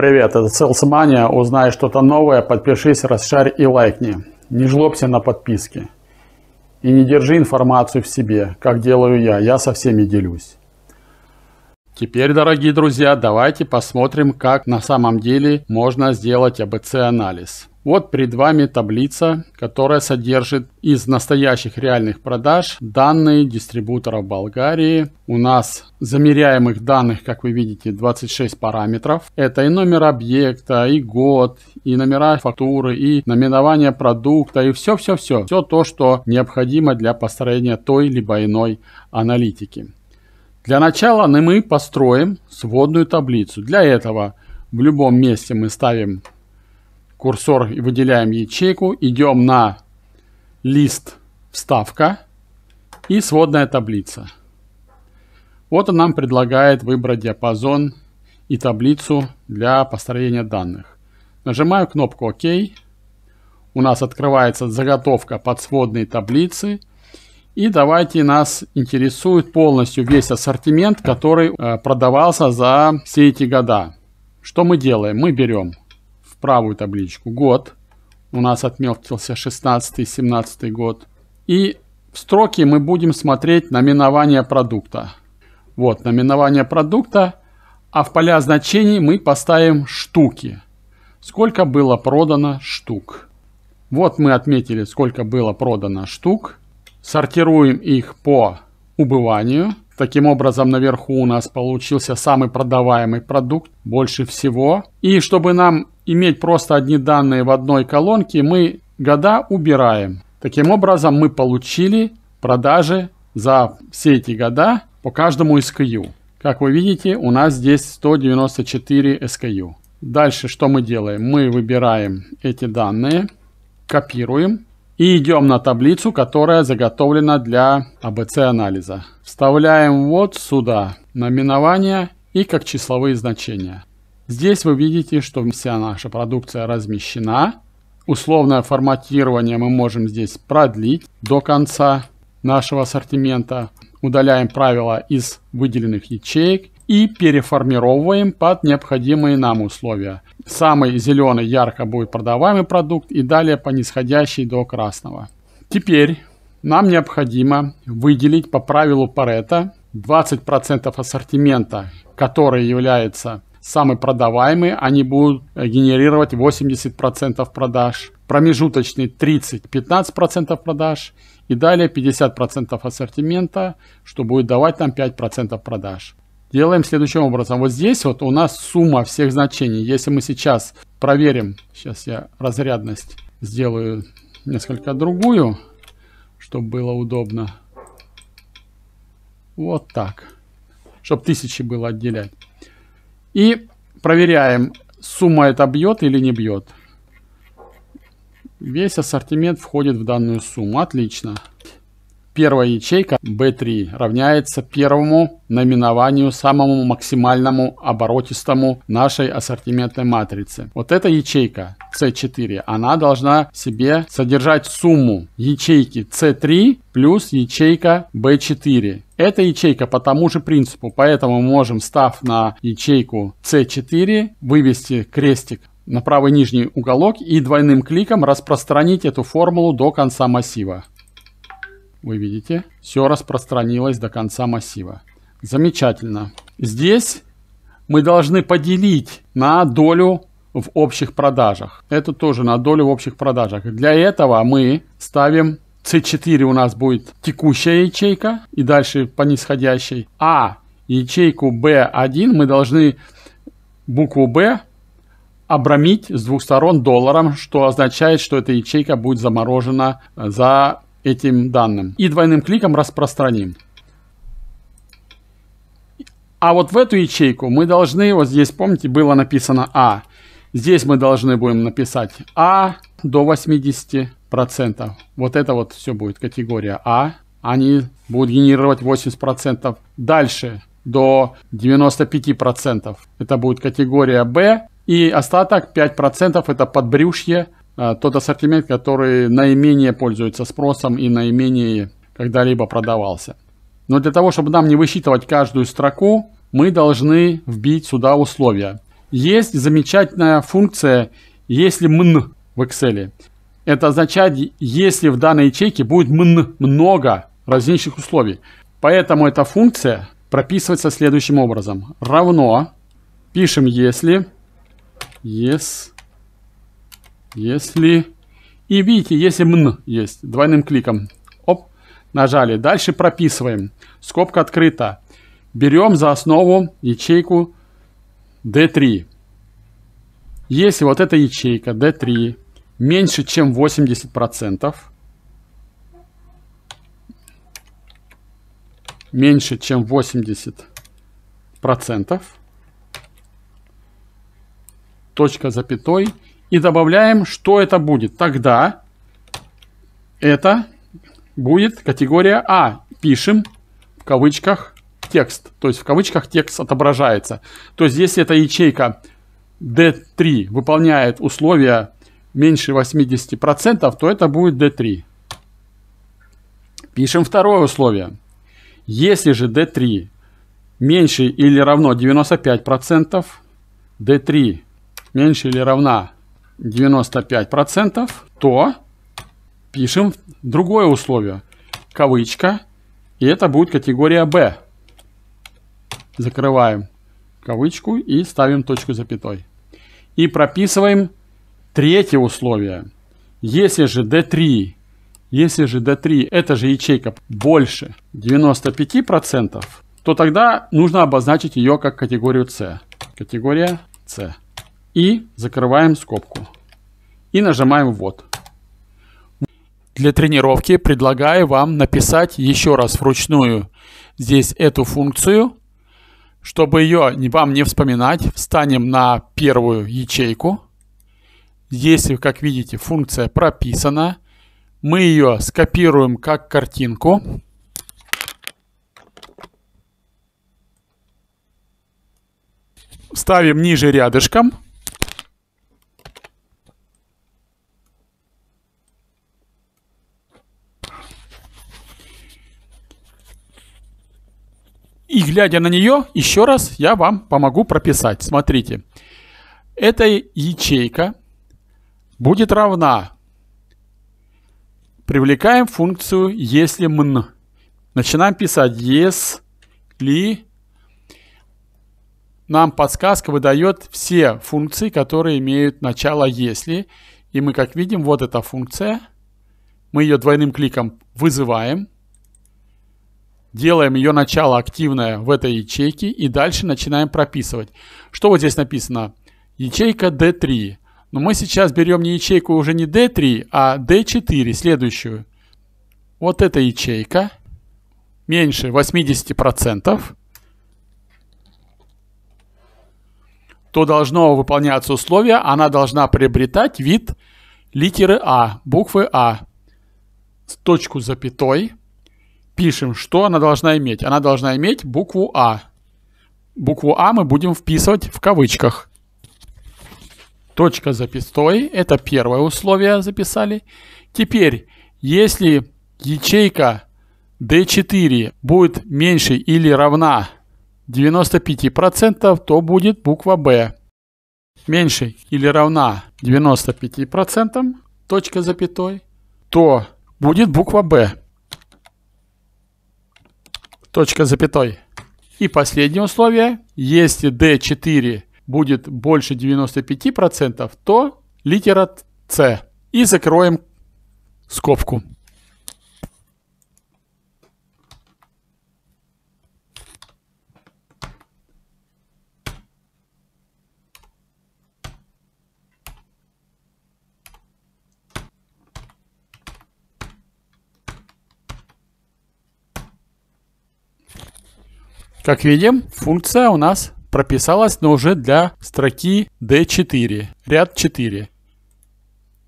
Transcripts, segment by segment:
Привет, это Salesmania. Узнай что-то новое, подпишись, расшарь и лайкни. Не жлобься на подписки. И не держи информацию в себе, как делаю я. Я со всеми делюсь. Теперь, дорогие друзья, давайте посмотрим, как на самом деле можно сделать АБЦ-анализ. Вот перед вами таблица, которая содержит из настоящих реальных продаж данные дистрибуторов Болгарии. У нас замеряемых данных, как вы видите, 26 параметров. Это и номер объекта, и год, и номера фактуры, и наименование продукта, и все-все-все. Все то, что необходимо для построения той либо иной аналитики. Для начала мы построим сводную таблицу. Для этого в любом месте мы ставим курсор и выделяем ячейку, идем на лист вставка и сводная таблица. Вот он нам предлагает выбрать диапазон и таблицу для построения данных. Нажимаю кнопку ОК. У нас открывается заготовка под сводные таблицы. И давайте нас интересует полностью весь ассортимент, который э, продавался за все эти года. Что мы делаем? Мы берем правую табличку год. У нас отметился 16-17 год. И в строке мы будем смотреть наименование продукта. Вот наименование продукта. А в поля значений мы поставим штуки. Сколько было продано штук. Вот мы отметили, сколько было продано штук. Сортируем их по убыванию. Таким образом, наверху у нас получился самый продаваемый продукт больше всего. И чтобы нам иметь просто одни данные в одной колонке, мы года убираем. Таким образом, мы получили продажи за все эти года по каждому SKU. Как вы видите, у нас здесь 194 SKU. Дальше что мы делаем? Мы выбираем эти данные, копируем и идем на таблицу, которая заготовлена для абц анализа Вставляем вот сюда наименование и как числовые значения. Здесь вы видите, что вся наша продукция размещена. Условное форматирование мы можем здесь продлить до конца нашего ассортимента. Удаляем правила из выделенных ячеек и переформировываем под необходимые нам условия. Самый зеленый ярко будет продаваемый продукт и далее по нисходящей до красного. Теперь нам необходимо выделить по правилу Парета 20% ассортимента, который является самый продаваемый, они будут генерировать 80% продаж, промежуточный 30-15% продаж и далее 50% ассортимента, что будет давать нам 5% продаж. Делаем следующим образом. Вот здесь вот у нас сумма всех значений. Если мы сейчас проверим, сейчас я разрядность сделаю несколько другую, чтобы было удобно. Вот так. Чтобы тысячи было отделять. И проверяем, сумма это бьет или не бьет. Весь ассортимент входит в данную сумму. Отлично. Отлично первая ячейка B3 равняется первому наименованию, самому максимальному оборотистому нашей ассортиментной матрицы. Вот эта ячейка C4, она должна себе содержать сумму ячейки C3 плюс ячейка B4. Эта ячейка по тому же принципу, поэтому мы можем, став на ячейку C4, вывести крестик на правый нижний уголок и двойным кликом распространить эту формулу до конца массива вы видите, все распространилось до конца массива. Замечательно. Здесь мы должны поделить на долю в общих продажах. Это тоже на долю в общих продажах. Для этого мы ставим C4 у нас будет текущая ячейка и дальше по нисходящей. А ячейку B1 мы должны букву B обрамить с двух сторон долларом, что означает, что эта ячейка будет заморожена э, за этим данным и двойным кликом распространим. А вот в эту ячейку мы должны, вот здесь, помните, было написано А. Здесь мы должны будем написать А до 80%. Вот это вот все будет категория А. Они будут генерировать 80%. Дальше до 95%. Это будет категория Б. И остаток 5% это подбрюшье а, тот ассортимент, который наименее пользуется спросом и наименее когда-либо продавался. Но для того, чтобы нам не высчитывать каждую строку, мы должны вбить сюда условия. Есть замечательная функция «если мн» в Excel. Это означает, если в данной ячейке будет мн много различных условий. Поэтому эта функция прописывается следующим образом. Равно, пишем «если», если если... И видите, если мн есть, двойным кликом. Оп, нажали. Дальше прописываем. Скобка открыта. Берем за основу ячейку D3. Если вот эта ячейка D3 меньше, чем 80%, процентов, меньше, чем 80%, процентов, точка запятой – и добавляем, что это будет. Тогда это будет категория А. Пишем в кавычках текст. То есть в кавычках текст отображается. То есть если эта ячейка D3 выполняет условия меньше 80%, то это будет D3. Пишем второе условие. Если же D3 меньше или равно 95%, D3 меньше или равна 95%, то пишем другое условие. Кавычка. И это будет категория B. Закрываем кавычку и ставим точку запятой. И прописываем третье условие. Если же D3, если же D3 это же ячейка больше 95%, то тогда нужно обозначить ее как категорию C. Категория C и закрываем скобку. И нажимаем ввод. Для тренировки предлагаю вам написать еще раз вручную здесь эту функцию. Чтобы ее вам не вспоминать, встанем на первую ячейку. Здесь, как видите, функция прописана. Мы ее скопируем как картинку. Ставим ниже рядышком. И глядя на нее, еще раз я вам помогу прописать. Смотрите, эта ячейка будет равна. Привлекаем функцию если мн. Начинаем писать если нам подсказка выдает все функции, которые имеют начало если. И мы, как видим, вот эта функция. Мы ее двойным кликом вызываем. Делаем ее начало активное в этой ячейке и дальше начинаем прописывать. Что вот здесь написано? Ячейка D3. Но мы сейчас берем не ячейку уже не D3, а D4, следующую. Вот эта ячейка меньше 80%, то должно выполняться условие, она должна приобретать вид литеры А, буквы А. С точку запятой пишем, что она должна иметь. Она должна иметь букву А. Букву А мы будем вписывать в кавычках. Точка запятой – это первое условие записали. Теперь, если ячейка D4 будет меньше или равна 95%, то будет буква Б. Меньше или равна 95%, точка запятой, то будет буква Б точка запятой. И последнее условие. Если D4 будет больше 95%, то литера C. И закроем скобку. Как видим, функция у нас прописалась, но уже для строки D4, ряд 4.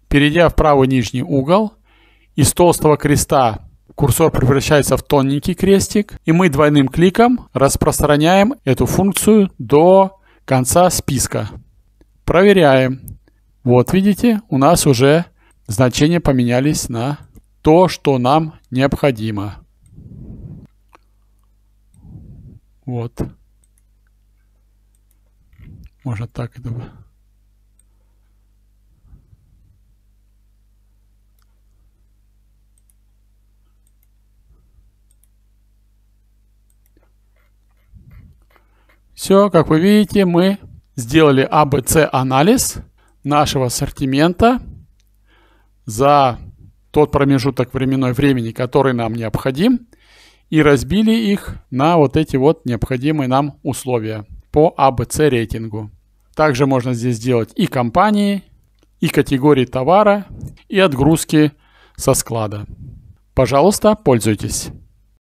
Перейдя в правый нижний угол, из толстого креста курсор превращается в тоненький крестик, и мы двойным кликом распространяем эту функцию до конца списка. Проверяем. Вот видите, у нас уже значения поменялись на то, что нам необходимо. Вот. Можно так и добавить. Все, как вы видите, мы сделали ABC а анализ нашего ассортимента за тот промежуток временной времени, который нам необходим и разбили их на вот эти вот необходимые нам условия по ABC а рейтингу. Также можно здесь сделать и компании, и категории товара, и отгрузки со склада. Пожалуйста, пользуйтесь.